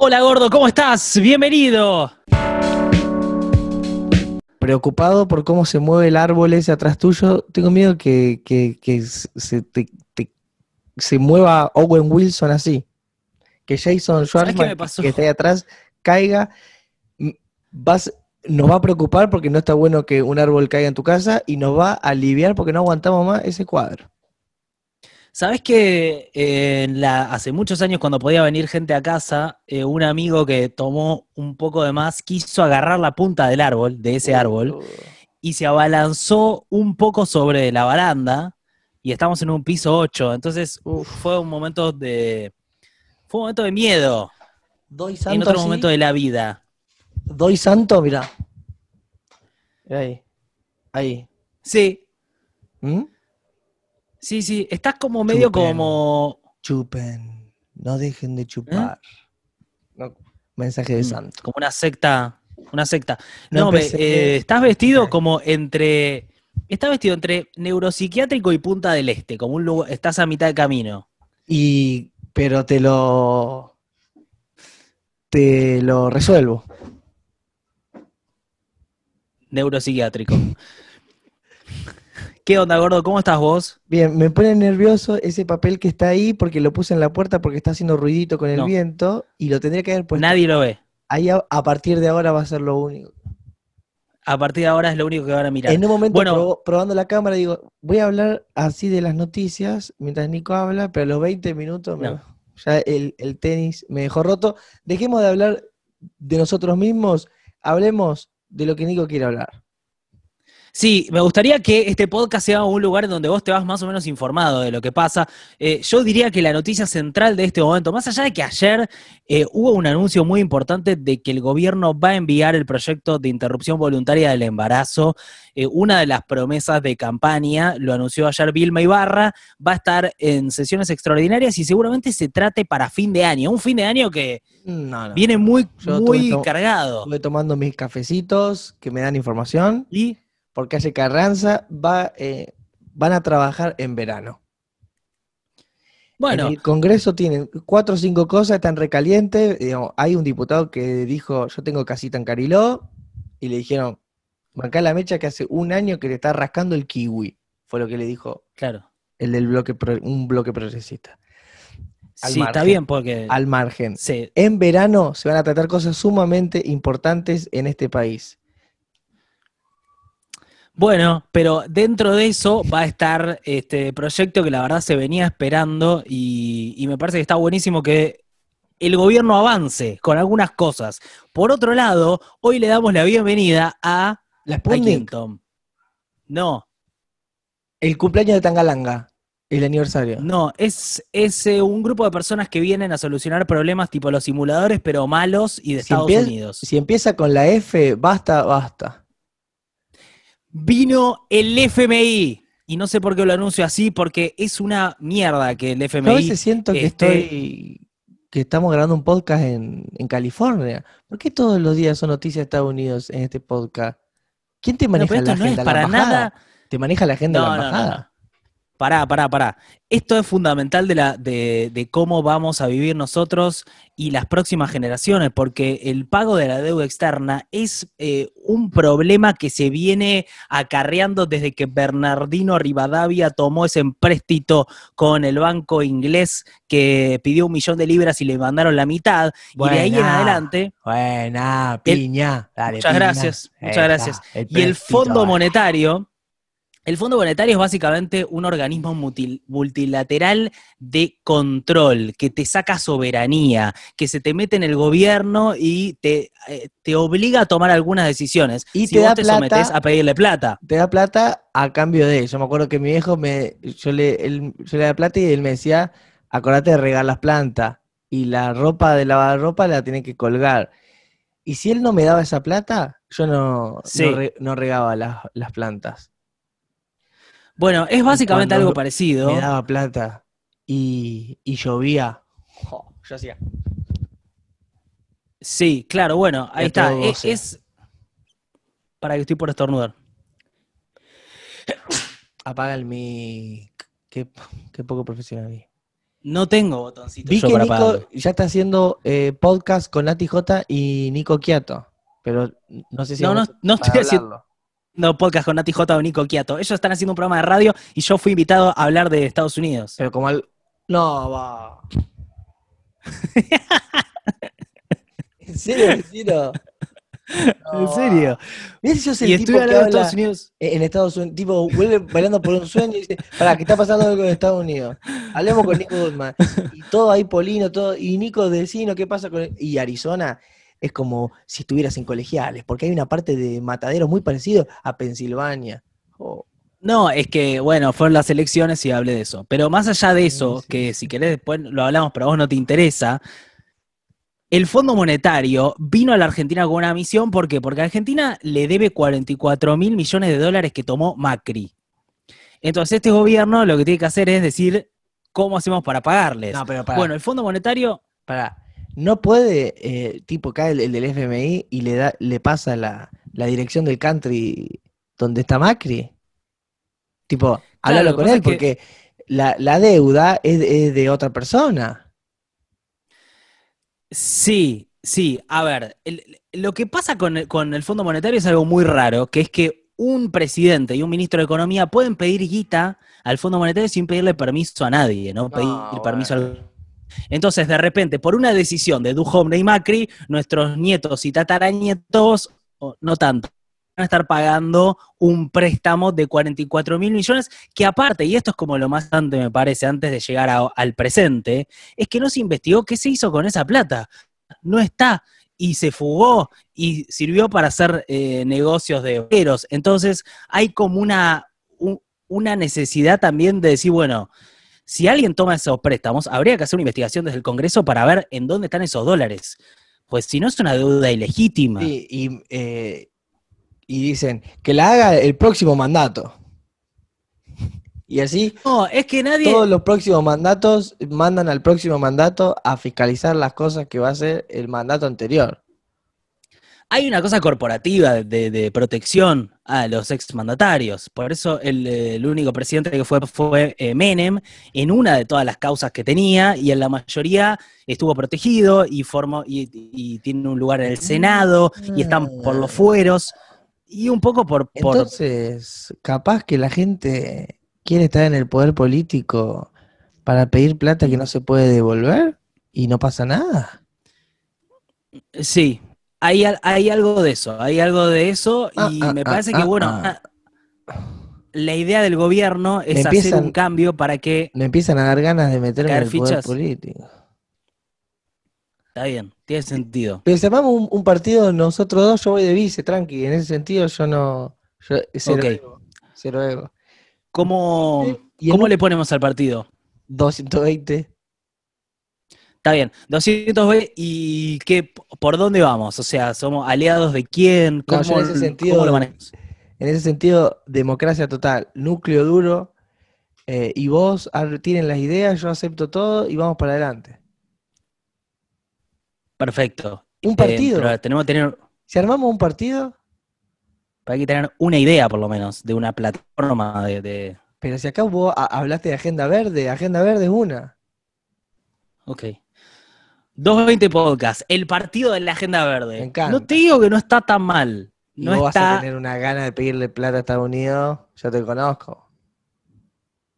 Hola gordo, ¿cómo estás? Bienvenido. Preocupado por cómo se mueve el árbol ese atrás tuyo, tengo miedo que, se, mueva Owen Wilson así. Que Jason Schwartzman, que está ahí atrás, caiga. Vas, nos va a preocupar porque no está bueno que un árbol caiga en tu casa y nos va a aliviar porque no aguantamos más ese cuadro. Sabes que la, hace muchos años cuando podía venir gente a casa, eh, un amigo que tomó un poco de más quiso agarrar la punta del árbol, de ese uh. árbol, y se abalanzó un poco sobre la baranda y estamos en un piso 8, entonces fue un momento de fue un momento de miedo. Doy santo en otro momento de la vida. Doy santo, mira. Ahí. Ahí. Sí. ¿Mm? Sí, sí, estás como medio como. Chupen, no dejen de ¿Eh? chupar. mensaje de mm, santo. Como una secta. Una secta. No, eh, estás vestido como entre. Estás vestido entre neuropsiquiátrico y punta del este, como un lugar, estás a mitad de camino. Y. Pero te lo. Te lo resuelvo. Neuropsiquiátrico. ¿Qué onda, gordo? ¿Cómo estás vos? Bien, me pone nervioso ese papel que está ahí porque lo puse en la puerta porque está haciendo ruidito con el viento y lo tendría que haber puesto. Nadie lo ve. Ahí a, partir de ahora va a ser lo único. A partir de ahora es lo único que van a mirar. En un momento probando la cámara digo, voy a hablar así de las noticias mientras Nico habla, pero a los 20 minutos ya el tenis me dejó roto. Dejemos de hablar de nosotros mismos, hablemos de lo que Nico quiere hablar. Sí, me gustaría que este podcast sea un lugar donde vos te vas más o menos informado de lo que pasa. Eh, yo diría que la noticia central de este momento, más allá de que ayer eh, hubo un anuncio muy importante de que el gobierno va a enviar el proyecto de interrupción voluntaria del embarazo, eh, una de las promesas de campaña, lo anunció ayer Vilma Ibarra, va a estar en sesiones extraordinarias y seguramente se trate para fin de año, un fin de año que viene muy, muy cargado. tomando mis cafecitos que me dan información y porque hace Carranza, va, eh, van a trabajar en verano. Bueno. el Congreso tiene cuatro o cinco cosas, están recalientes. hay un diputado que dijo, yo tengo casita en Cariló, y le dijeron, bancá la mecha que hace un año que le está rascando el kiwi. Fue lo que le dijo. Claro. El del bloque, un bloque progresista. sí, está bien porque... Al margen. Sí. En verano se van a tratar cosas sumamente importantes en este país. Bueno, pero dentro de eso va a estar este proyecto que la verdad se venía esperando y, me parece que está buenísimo que el gobierno avance con algunas cosas. Por otro lado, hoy le damos la bienvenida a... La Sputnik. no. El cumpleaños de Tangalanga. El aniversario. No, es, eh, un grupo de personas que vienen a solucionar problemas tipo los simuladores, pero malos y de Estados Unidos. Si empieza con la F, basta, basta. Vino el FMI. Y no sé por qué lo anuncio así, porque es una mierda que el FMI. a veces siento que estoy. que estamos grabando un podcast en, California. ¿Por qué todos los días son noticias de Estados Unidos en este podcast? ¿Quién te maneja la agenda? para nada. ¿Te maneja la agenda de la embajada? Pará, pará, pará. Esto es fundamental de, la, de, cómo vamos a vivir nosotros y las próximas generaciones, porque el pago de la deuda externa es eh, un problema que se viene acarreando desde que Bernardino Rivadavia tomó ese empréstito con el banco inglés que pidió un millón de libras y le mandaron la mitad. y de ahí en adelante. Buena, piña. muchas gracias, muchas gracias. y el Fondo Monetario el Fondo Monetario es básicamente un organismo multilateral de control que te saca soberanía, que se te mete en el gobierno y te, eh, te obliga a tomar algunas decisiones. Y te vos da te plata, a pedirle plata. Te da plata a cambio de. Yo me acuerdo que mi hijo me, yo le, daba plata y él me decía, acordate de regar las plantas y la ropa de lavar ropa la tiene que colgar. Y si él no me daba esa plata, yo no, regaba las plantas. Bueno, es básicamente algo parecido. Me daba plata y, llovía. yo hacía. Sí, claro, bueno, ahí está. E, es, Para que estoy por estornudar. Apaga el mi Qué, poco profesional No tengo botoncito. Vi que Nico ya está haciendo eh, podcast con Nati J y Nico Quiato. Pero no sé si. No, no, no estoy haciendo podcast con Nati J o Nico Quiato. Ellos están haciendo un programa de radio y yo fui invitado a hablar de Estados Unidos. Pero como al. No, va. ¿En serio, vecino? en serio. Mira si yo el tipo en Estados Unidos. En Estados Unidos, tipo, vuelve bailando por un sueño y dice, pará, ¿qué está pasando algo en Estados Unidos. Hablemos con Nico Goodman. Y todo ahí Polino, todo, y Nico Decino, ¿qué pasa con Y Arizona, es como si estuvieras en colegiales, porque hay una parte de matadero muy parecido a Pensilvania. Oh. No, es que, bueno, fueron las elecciones y hablé de eso. Pero más allá de eso, que si querés después lo hablamos, pero a vos no te interesa, el Fondo Monetario vino a la Argentina con una misión, ¿por qué? Porque Argentina le debe 44 mil millones de dólares que tomó Macri. Entonces este gobierno lo que tiene que hacer es decir cómo hacemos para pagarles. Bueno, el Fondo Monetario... Para, no puede, eh, tipo cae el, del FMI y le, da, le pasa la, dirección del country donde está Macri. Tipo, háblalo con él, porque la, la, deuda es, de otra persona. Sí, sí. A ver, lo que pasa con, el Fondo Monetario es algo muy raro, que es que un presidente y un ministro de Economía pueden pedir guita al Fondo Monetario sin pedirle permiso a nadie, ¿no? Pedir permiso al entonces, de repente, por una decisión de Duhovne y Macri, nuestros nietos y tataranietos, no tanto, van a estar pagando un préstamo de 44 mil millones, que aparte, y esto es como lo más antes me parece, antes de llegar al presente, es que no se investigó qué se hizo con esa plata. No está y se fugó y sirvió para hacer eh, negocios de obreros. Entonces, hay como una, una necesidad también de decir, bueno, si alguien toma esos préstamos, habría que hacer una investigación desde el Congreso para ver en dónde están esos dólares. Pues si no es una deuda ilegítima. y, eh, y dicen que la haga el próximo mandato. Y así. No, es que nadie. Todos los próximos mandatos mandan al próximo mandato a fiscalizar las cosas que va a hacer el mandato anterior. Hay una cosa corporativa de, protección a los exmandatarios. Por eso el, único presidente que fue fue eh, Menem en una de todas las causas que tenía y en la mayoría estuvo protegido y, formó, y, tiene un lugar en el Senado y están por los mm. fueros y un poco por, por... Entonces, capaz que la gente quiere estar en el poder político para pedir plata que no se puede devolver y no pasa nada. Sí, hay, algo de eso, hay algo de eso ah, y ah, me ah, parece que, bueno, la idea del gobierno es hacer un cambio para que... Me empiezan a dar ganas de meterme en el poder político. Está bien, tiene sentido. Pero si un, partido, nosotros dos, yo voy de vice, tranqui, en ese sentido yo no... Yo, eh, cero, okay. ego, cero ¿Cómo, le ponemos al partido? 220. Está bien, 200B, ¿y qué, por dónde vamos? O sea, ¿somos aliados de quién? ¿Cómo, en ese sentido, En ese sentido, democracia total, núcleo duro, eh, y vos tienen las ideas, yo acepto todo y vamos para adelante. Perfecto. Un eh, partido. tenemos tener... Si armamos un partido... Para que tener una idea, por lo menos, de una plataforma de... de... Pero si acá vos hablaste de agenda verde, agenda verde es una. Ok. 220 Podcast, el partido de la Agenda Verde. No te digo que no está tan mal. No vas a tener una gana de pedirle plata a Estados Unidos, yo te conozco.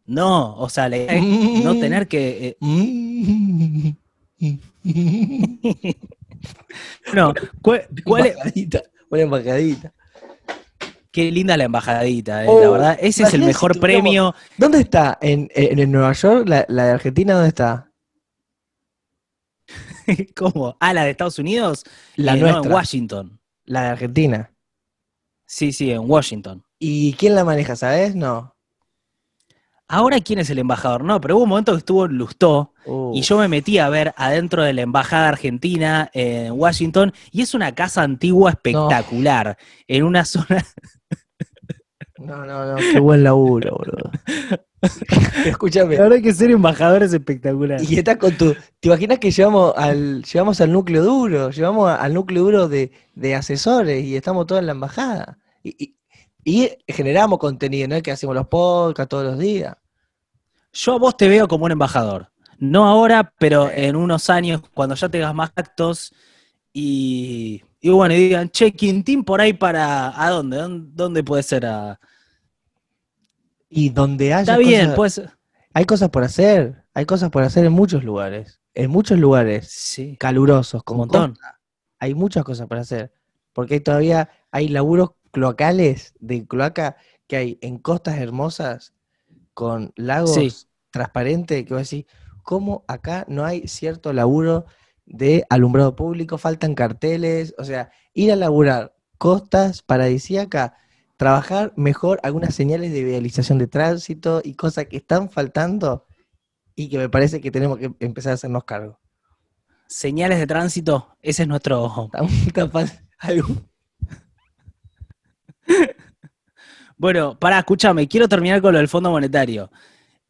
No, o sea, no tener que. Eh, no, ¿cuál, es? una embajadita. Qué linda la embajadita, eh, la oh, verdad. Ese es el mejor premio. ¿Dónde está? ¿En, en, Nueva York? ¿La, ¿La de Argentina dónde está? ¿Cómo? Ah, la de Estados Unidos. La de eh, Washington. La de Argentina. Sí, sí, en Washington. ¿Y quién la maneja, sabes? No. Ahora, ¿quién es el embajador? No, pero hubo un momento que estuvo en Lustó y yo me metí a ver adentro de la embajada argentina eh, en Washington y es una casa antigua espectacular en una zona. No, no, no, qué buen laburo, boludo. Escúchame. La verdad es que ser embajador es espectacular. Y estás con tu. ¿Te imaginas que llevamos al, llevamos al núcleo duro? Llevamos al núcleo duro de, asesores y estamos todos en la embajada. Y, y, y generamos contenido, ¿no? Es que hacemos los podcasts todos los días. Yo a vos te veo como un embajador. No ahora, pero en unos años, cuando ya tengas más actos y y bueno, y digan, che, Quintín por ahí para. ¿A dónde? ¿Dónde puede ser? A... Y donde haya. Está bien, pues. Hay cosas por hacer. Hay cosas por hacer en muchos lugares. En muchos lugares calurosos, con montón. hay muchas cosas por hacer. Porque todavía hay laburos cloacales de cloaca que hay en costas hermosas con lagos transparente transparentes que vos decís, ¿cómo acá no hay cierto laburo de alumbrado público, faltan carteles, o sea, ir a laburar costas paradisíacas, trabajar mejor algunas señales de vialización de tránsito y cosas que están faltando y que me parece que tenemos que empezar a hacernos cargo. Señales de tránsito, ese es nuestro ojo. bueno, para, escúchame, quiero terminar con lo del Fondo Monetario.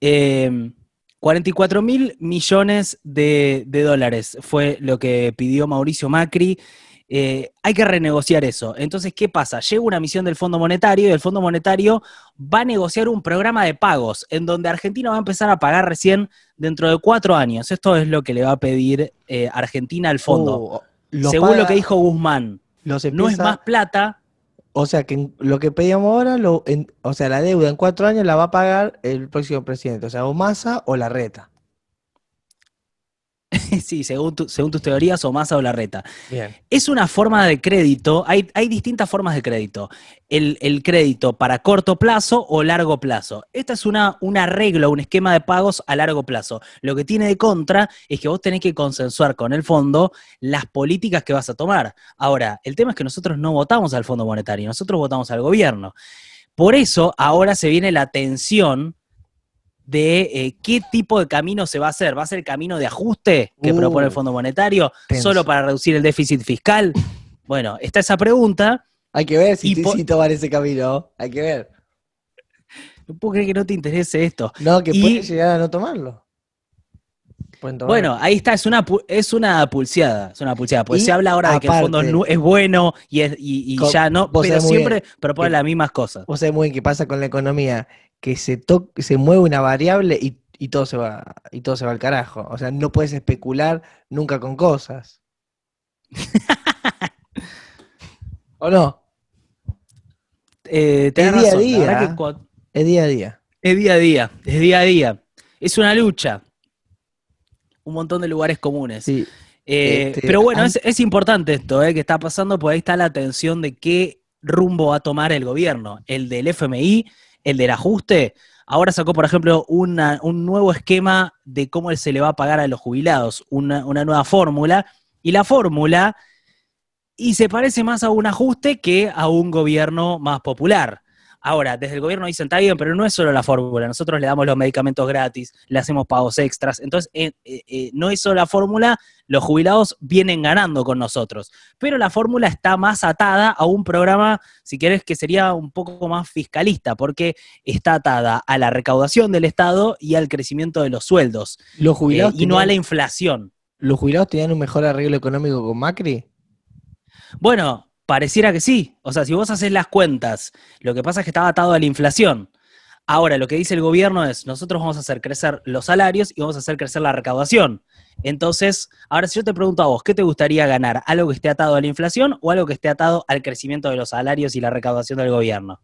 Eh, 44 mil millones de, dólares fue lo que pidió Mauricio Macri. Eh, hay que renegociar eso. Entonces, ¿qué pasa? Llega una misión del Fondo Monetario y el Fondo Monetario va a negociar un programa de pagos en donde Argentina va a empezar a pagar recién dentro de cuatro años. Esto es lo que le va a pedir eh, Argentina al fondo. Oh, Según lo que dijo Guzmán, no es más plata, o sea, que lo que pedíamos ahora, o sea, la deuda en cuatro años la va a pagar el próximo presidente, o sea, o o la reta. sí, según, tus teorías, o más o la reta. Es una forma de crédito, hay, hay distintas formas de crédito. El, crédito para corto plazo o largo plazo. Esta es una, un arreglo, un esquema de pagos a largo plazo. Lo que tiene de contra es que vos tenés que consensuar con el fondo las políticas que vas a tomar. Ahora, el tema es que nosotros no votamos al Fondo Monetario, nosotros votamos al gobierno. Por eso ahora se viene la tensión de eh, qué tipo de camino se va a hacer. ¿Va a ser el camino de ajuste que propone el uh. Fondo Monetario solo para reducir el déficit fiscal? Bueno, está esa pregunta. Hay que ver si, si tomar ese camino. Hay que ver. No puedo creer que no te interese esto. No, que puedes puede llegar a no tomarlo. Bueno, ahí está, es una, es una pulseada, es una porque se habla ahora de que el fondo es bueno y, ya no, pero siempre pero propone las mismas cosas. Vos sabés muy bien qué pasa con la economía, que se, se mueve una variable y, todo se va, y todo se va al carajo. O sea, no puedes especular nunca con cosas. ¿O no? Eh, es día a día. Es día a día. Es día a día, es día a día. Es una lucha un montón de lugares comunes. Eh, este, pero bueno, es, importante esto eh, que está pasando, porque ahí está la atención de qué rumbo va a tomar el gobierno, el del FMI, el del ajuste. Ahora sacó, por ejemplo, un nuevo esquema de cómo se le va a pagar a los jubilados, una, una nueva fórmula, y la fórmula, y se parece más a un ajuste que a un gobierno más popular. Ahora, desde el gobierno dicen, está bien, pero no es solo la fórmula, nosotros le damos los medicamentos gratis, le hacemos pagos extras, entonces eh, eh, eh, no es solo la fórmula, los jubilados vienen ganando con nosotros, pero la fórmula está más atada a un programa, si querés, que sería un poco más fiscalista, porque está atada a la recaudación del Estado y al crecimiento de los sueldos, los jubilados y no a la inflación. ¿Los jubilados tenían un mejor arreglo económico con Macri? Bueno, Pareciera que sí. O sea, si vos haces las cuentas, lo que pasa es que estaba atado a la inflación. Ahora, lo que dice el gobierno es, nosotros vamos a hacer crecer los salarios y vamos a hacer crecer la recaudación. Entonces, ahora si yo te pregunto a vos, ¿qué te gustaría ganar? ¿Algo que esté atado a la inflación o algo que esté atado al crecimiento de los salarios y la recaudación del gobierno?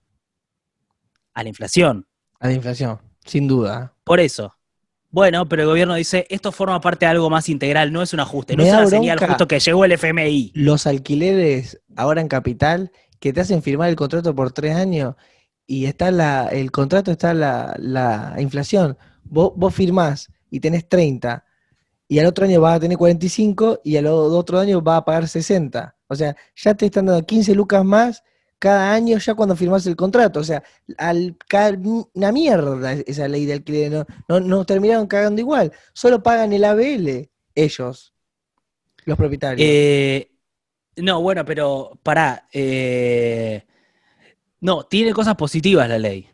A la inflación. A la inflación, sin duda. Por eso. Bueno, pero el gobierno dice, esto forma parte de algo más integral, no es un ajuste, no es una señal justo que llegó el FMI. Los alquileres ahora en Capital, que te hacen firmar el contrato por tres años y está el contrato está la, la inflación. Vos, vos firmás y tenés 30 y al otro año vas a tener 45 y al otro año vas a pagar 60. O sea, ya te están dando 15 lucas más cada año ya cuando firmás el contrato. O sea, al, una mierda esa ley del alquiler. No, no, nos terminaron cagando igual. Solo pagan el ABL ellos, los propietarios. Eh, no, bueno, pero pará. Eh, no, tiene cosas positivas la ley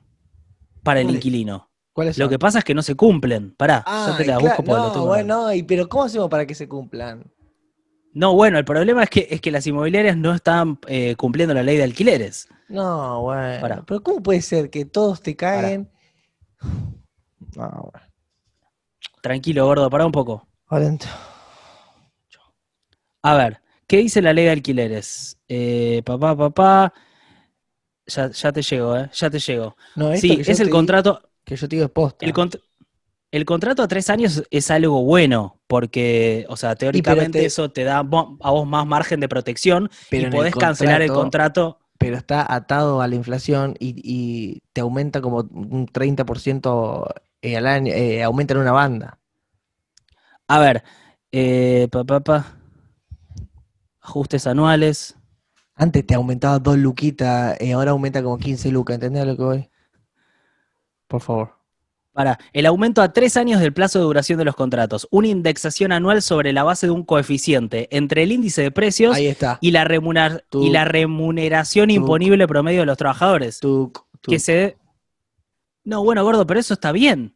para el inquilino. ¿Cuál es? Lo que pasa es que no se cumplen. Pará, yo ah, te la busco por No, bueno, pero ¿cómo hacemos para que se cumplan? No, bueno, el problema es que, es que las inmobiliarias no están eh, cumpliendo la ley de alquileres. No, bueno. Pero ¿cómo puede ser que todos te caen? bueno. Tranquilo, gordo, pará un poco. A ver, ¿Qué dice la ley de alquileres? papá, eh, papá. Ya, te llego, ¿eh? Ya te llego. No, sí, es el contrato. que yo te digo es posta. El, el, contrato a tres años es algo bueno, porque, o sea, teóricamente eso te da a vos más margen de protección pero y podés cancelar el contrato. Pero está atado a la inflación y, te aumenta como un 30% eh, al año, eh, aumenta en una banda. A ver, papá, papá ajustes anuales. Antes te aumentaba dos luquitas, eh, ahora aumenta como 15 lucas, ¿entendés lo que voy? Por favor. Para, el aumento a tres años del plazo de duración de los contratos, una indexación anual sobre la base de un coeficiente entre el índice de precios Y, la remuneración imponible promedio de los trabajadores. que se... No, bueno, gordo, pero eso está bien.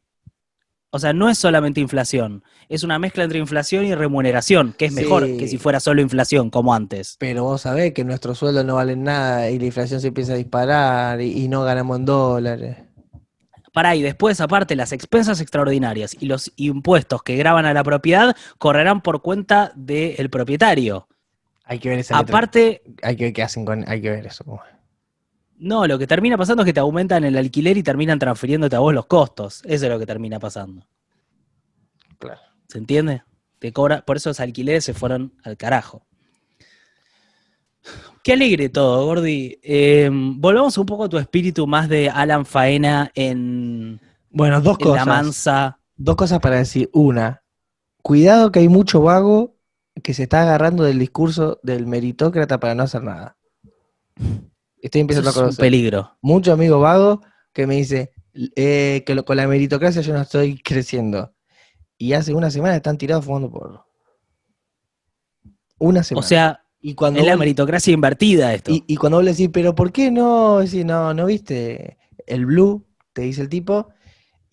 O sea, no es solamente inflación, es una mezcla entre inflación y remuneración, que es mejor que si fuera solo inflación, como antes. Pero vos sabés que nuestros sueldos no valen nada y la inflación se empieza a disparar y, no ganamos en dólares. Para y después, aparte, las expensas extraordinarias y los impuestos que graban a la propiedad correrán por cuenta del propietario. Hay que ver esa Aparte. Hay que ver qué hacen Hay que ver eso. No, lo que termina pasando es que te aumentan el alquiler y terminan transfiriéndote a vos los costos. Eso es lo que termina pasando. Claro. ¿Se entiende? Te cobra, por eso los alquileres se fueron al carajo. Qué alegre todo, Gordi. Eh, volvamos un poco a tu espíritu más de Alan Faena en, bueno, dos La Mansa. Dos cosas para decir. Una, cuidado que hay mucho vago que se está agarrando del discurso del meritócrata para no hacer nada. Estoy empezando a conocer. un peligro. Mucho amigo vago que me dice eh, que con la meritocracia yo no estoy creciendo. Y hace una semana están tirados fumando por Una semana. O sea, es la meritocracia invertida esto. Y, cuando vos le decís, pero ¿por qué no? Decís, no, no viste. El blue, te dice el tipo,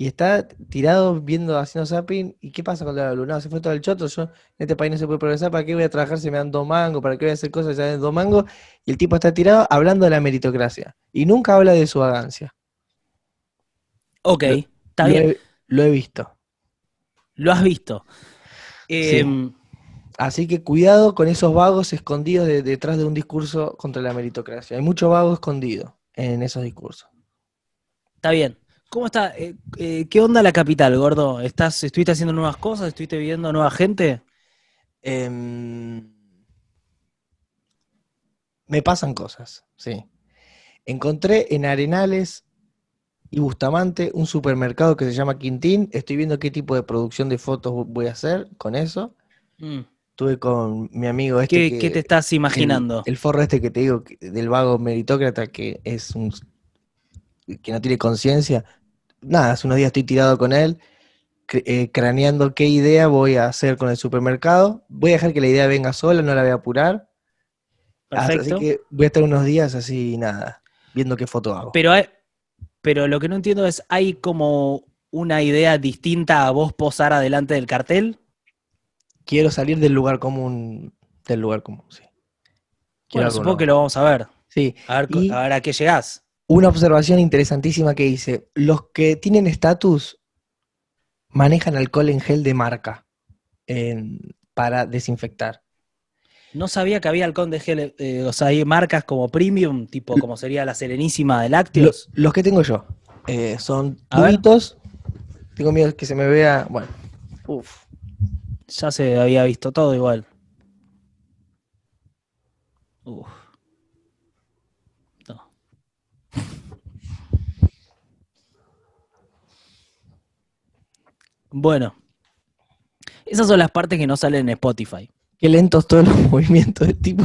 y está tirado viendo, haciendo zapping, ¿y qué pasa con la luna? Se fue todo el choto, yo en este país no se puede progresar, ¿para qué voy a trabajar si me dan dos mangos? ¿Para qué voy a hacer cosas si me dan dos mangos? Y el tipo está tirado hablando de la meritocracia, y nunca habla de su vagancia. Ok, está bien. lo he visto. Lo has visto. Em, Así que cuidado con esos vagos escondidos detrás de un discurso contra la meritocracia. Hay mucho vago escondido en esos discursos. Está bien. ¿Cómo está? Eh, eh, ¿Qué onda la capital, gordo? ¿Estás, ¿Estuviste haciendo nuevas cosas? ¿Estuviste viendo nueva gente? Em, me pasan cosas, sí. Encontré en Arenales y Bustamante un supermercado que se llama Quintín. Estoy viendo qué tipo de producción de fotos voy a hacer con eso. Mm. Estuve con mi amigo este. ¿Qué, te estás imaginando? El, el, forro este que te digo, del vago meritócrata, que es un que no tiene conciencia, nada, hace unos días estoy tirado con él, eh, craneando qué idea voy a hacer con el supermercado. Voy a dejar que la idea venga sola, no la voy a apurar. Así que voy a estar unos días así, nada, viendo qué foto hago. Pero, pero lo que no entiendo es, ¿hay como una idea distinta a vos posar adelante del cartel? Quiero salir del lugar común, del lugar común, sí. bueno, supongo que lo vamos a ver. Sí. a ver a qué llegás una observación interesantísima que hice. Los que tienen estatus manejan alcohol en gel de marca para desinfectar. No sabía que había alcohol de gel, eh, o sea, hay marcas como premium, tipo como sería la Serenísima de Lácteos. los que tengo yo eh, son tubitos. Tengo miedo que se me vea. Bueno, Uf. Ya se había visto todo igual. Uf. Bueno, esas son las partes que no salen en Spotify. Qué lentos todos los movimientos de tipo.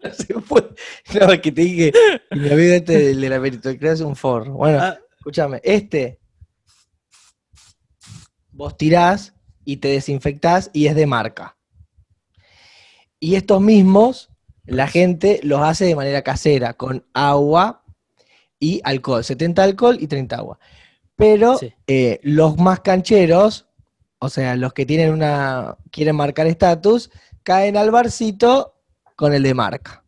no se es que te dije, mi amigo este de la un forro. Bueno, ah. escúchame, este, vos tirás y te desinfectás y es de marca. Y estos mismos, la gente los hace de manera casera, con agua, y alcohol, 70 alcohol y 30 agua. Pero eh, los más cancheros, o sea, los que tienen una, quieren marcar estatus, caen al barcito con el de marca.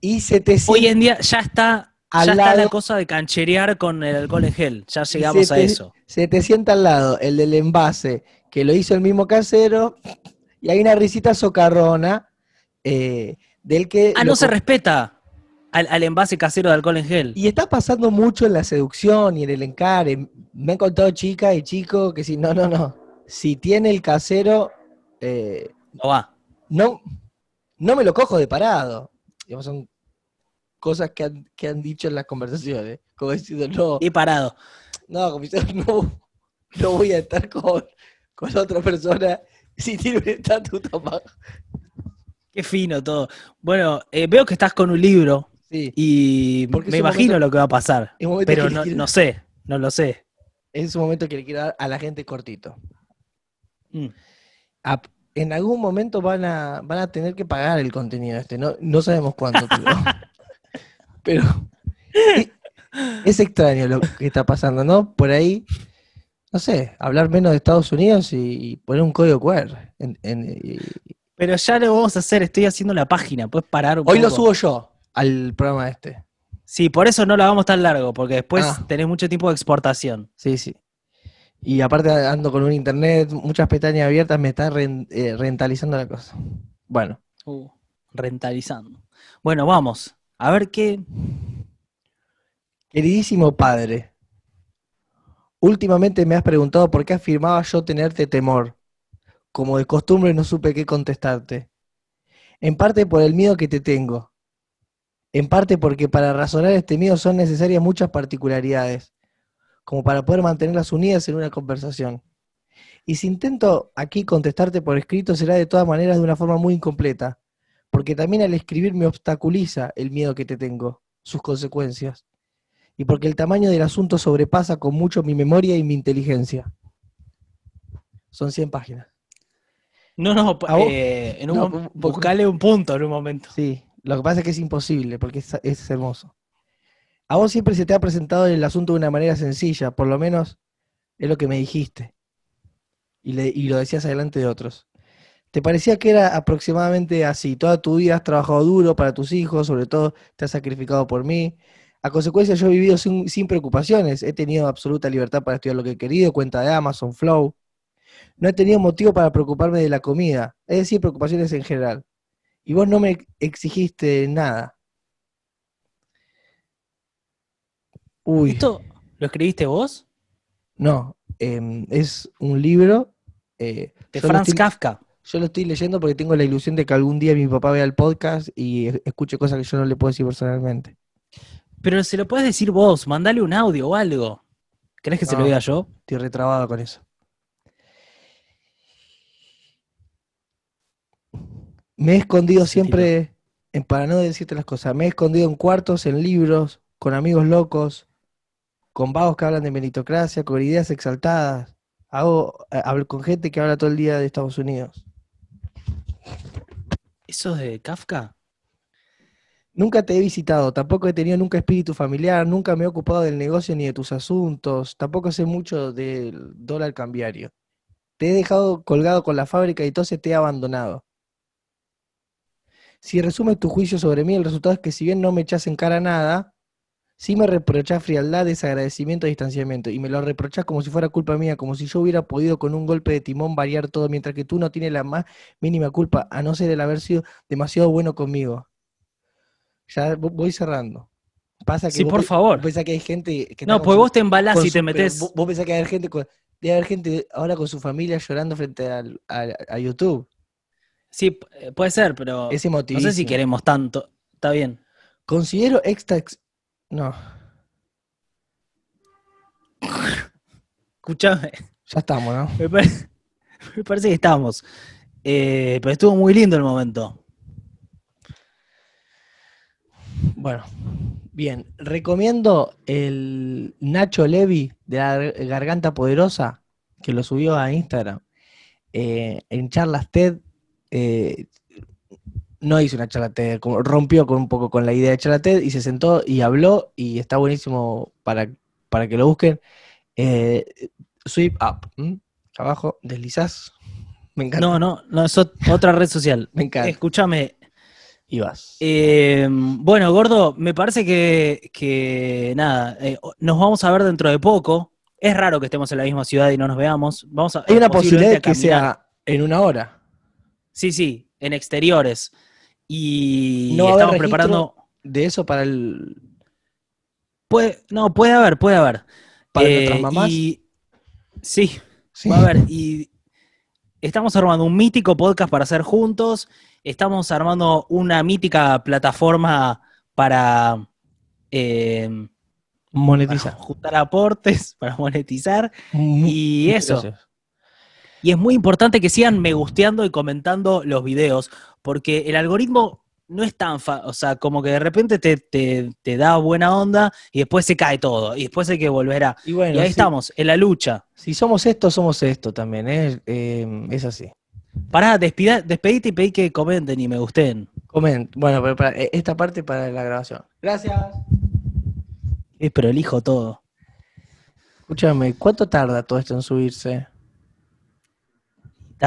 Y te Hoy en día ya está, al lado, está la cosa de cancherear con el alcohol en gel, ya llegamos a eso. Se te sienta al lado, el del envase, que lo hizo el mismo casero, y hay una risita socarrona eh, del que... Ah, no se respeta al, envase casero de alcohol en gel. Y está pasando mucho en la seducción y en el encare. Me han contado chicas y chicos que si no, no, no. Si tiene el casero. Eh, no va. No, no me lo cojo de parado. son cosas que han, que han dicho en las conversaciones. Como diciendo, no. Y parado. No, como no, no voy a estar con, con otra persona si tiene un estatuto Qué fino todo. Bueno, eh, veo que estás con un libro y me imagino lo que va a pasar. Pero no, sé, no lo sé. Es un momento que le quiero dar a la gente cortito. Mm. en algún momento van a, van a tener que pagar el contenido este. No, sabemos cuánto, pero, e, es, extraño lo que está pasando, ¿no? Por ahí, no sé, hablar menos de Estados Unidos y, poner un código QR. Pero ya lo vamos a hacer, estoy haciendo la página, puedes parar Hoy lo subo yo al programa este. Sí, por eso no lo hagamos tan largo, porque después ah. tenés mucho tiempo de exportación. Sí, sí. Y aparte ando con un internet, muchas pestañas abiertas, me está eh, rentalizando la cosa. Bueno. Uh, rentalizando. Bueno, vamos. A ver qué. Queridísimo padre, últimamente me has preguntado por qué afirmaba yo tenerte temor. Como de costumbre no supe qué contestarte. En parte por el miedo que te tengo, en parte porque para razonar este miedo son necesarias muchas particularidades, como para poder mantenerlas unidas en una conversación. Y si intento aquí contestarte por escrito, será de todas maneras de una forma muy incompleta, porque también al escribir me obstaculiza el miedo que te tengo, sus consecuencias, y porque el tamaño del asunto sobrepasa con mucho mi memoria y mi inteligencia. Son 100 páginas. No, no, eh, buscale un punto en un momento. Sí, lo que pasa es que es imposible, porque es, hermoso. A vos siempre se te ha presentado el asunto de una manera sencilla, por lo menos es lo que me dijiste. Y, lo decías adelante de otros. ¿Te parecía que era aproximadamente así? Toda tu vida has trabajado duro para tus hijos, sobre todo te has sacrificado por mí. A consecuencia yo he vivido sin preocupaciones, he tenido absoluta libertad para estudiar lo que he querido, cuenta de Amazon, Flow. No he tenido motivo para preocuparme de la comida, es decir, preocupaciones en general y vos no me exigiste nada. ¿Esto lo escribiste vos? No, em, es un libro. Eh, de Franz Kafka. Yo lo estoy leyendo porque tengo la ilusión de que algún día mi papá vea el podcast y e, escuche cosas que yo no le puedo decir personalmente. Pero se lo puedes decir vos, mandale un audio o algo. ¿Crees que se lo diga yo? Estoy retrabado con eso. Me he escondido siempre, en, para no decirte las cosas, me he escondido en cuartos, en libros, con amigos locos, con vagos que hablan de meritocracia, con ideas exaltadas. Hago, eh, hablo con gente que habla todo el día de Estados Unidos. ¿Eso es de Kafka? Nunca te he visitado, tampoco he tenido nunca espíritu familiar, nunca me he ocupado del negocio ni de tus asuntos, tampoco sé mucho del dólar cambiario. Te he dejado colgado con la fábrica y entonces te he abandonado. Si resumes tu juicio sobre mí, el resultado es que si bien no me echas en cara nada, sí me reprochás frialdad, desagradecimiento, distanciamiento. Y me lo reprochás como si fuera culpa mía, como si yo hubiera podido con un golpe de timón variar todo, mientras que tú no tienes la más mínima culpa, a no ser el haber sido demasiado bueno conmigo. Ya voy cerrando. Pasa que sí, por favor. Vos pensás que hay gente que No, pues vos te embalás y te metés... Vos, pensás que hay gente gente ahora con su familia llorando frente a YouTube. Sí, eh, puede ser, pero es no sé si queremos tanto. Está bien. Considero extra. No. Escúchame. Ya estamos, ¿no? Me, parece que estamos. Eh, pero estuvo muy lindo el momento. Bueno, bien. Recomiendo el Nacho Levi de la Garganta Poderosa, que lo subió a Instagram. Eh, en charlas TED eh, no hizo una charla rompió con un poco con la idea de charla TED y se sentó y habló y está buenísimo para, para que lo busquen. Eh, sweep up, abajo, deslizás. Me encanta. No, no, no, es otra red social. Me encanta. Escúchame. Y vas. Eh, bueno, Gordo, me parece que, nada, nos vamos a ver dentro de poco. Es raro que estemos en la misma ciudad y no nos veamos. Vamos a, una posibilidad de que sea en una hora. Sí, sí, en exteriores. Y no estamos preparando. ¿De eso para el.? no, puede haber, puede haber. ¿Para eh, nuestras mamás? Sí, sí, va a haber. Y estamos armando un mítico podcast para hacer juntos. Estamos armando una mítica plataforma para. Eh, monetizar. juntar aportes, para monetizar. y eso. Y es muy importante que sigan me gusteando y comentando los videos, porque el algoritmo no es tan fácil, o sea, como que de repente te, da buena onda y después se cae todo, y después hay que volver a... Y, ahí estamos, en la lucha. Si somos esto, somos esto también, ¿eh? em, es así. Pará, despida, despedite y pedí que comenten y me gusten. Comenten, bueno, pero para, e, esta parte para la grabación. Gracias. Es prolijo todo. Escúchame, ¿cuánto tarda todo esto en subirse?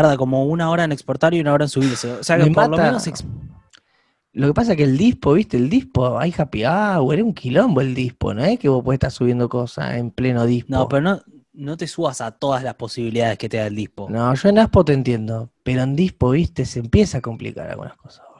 tarda como una hora en exportar y una hora en subirse. O sea, que por lo menos. Lo que pasa es que el dispo, viste, el dispo, hay happy hour, era un quilombo el dispo, ¿no es que vos podés estar subiendo cosas en pleno dispo? No, pero no, no te subas a todas las posibilidades que te da el dispo. No, yo en Aspo te entiendo, pero en dispo, viste, se empieza a complicar algunas cosas.